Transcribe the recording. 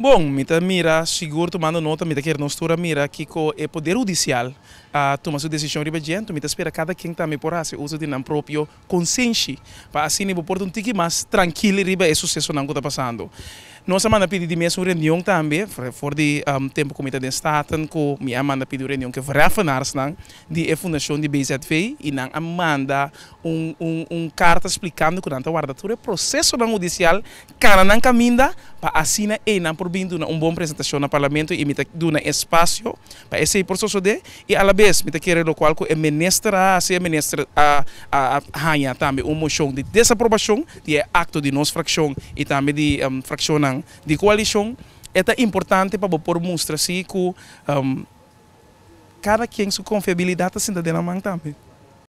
Bom, mita mira, seguro tomando nota, mita quer nos tura mira que com o poder judicial a ah, tomar sua decisão rebediente, mita espera cada quem também por se uso de não próprio consciência para assim o porto um tique mais tranquilo riba é sucesso não está passando. Nós amanda pedi de mesmo reunião também, for de um, tempo Comitê de Staten, com minha amanda pedi reunião que verá fanars nang, a fundação de BZV, e nang amanda um, um, um carta explicando que nanta guardatura processo na judicial, cara nang caminda, para assinar e nang por bindo um bom apresentação no parlamento e mita um espaço para esse processo de, e a la vez mita querer do qual é ministra, se o ministro a, a, a, também uma moção de desaprovação, de acto de nossa fração e também de um, fração de coalição é tão importante para por mostrar assim que um, cada quem sua confiabilidade está sendo na mão também.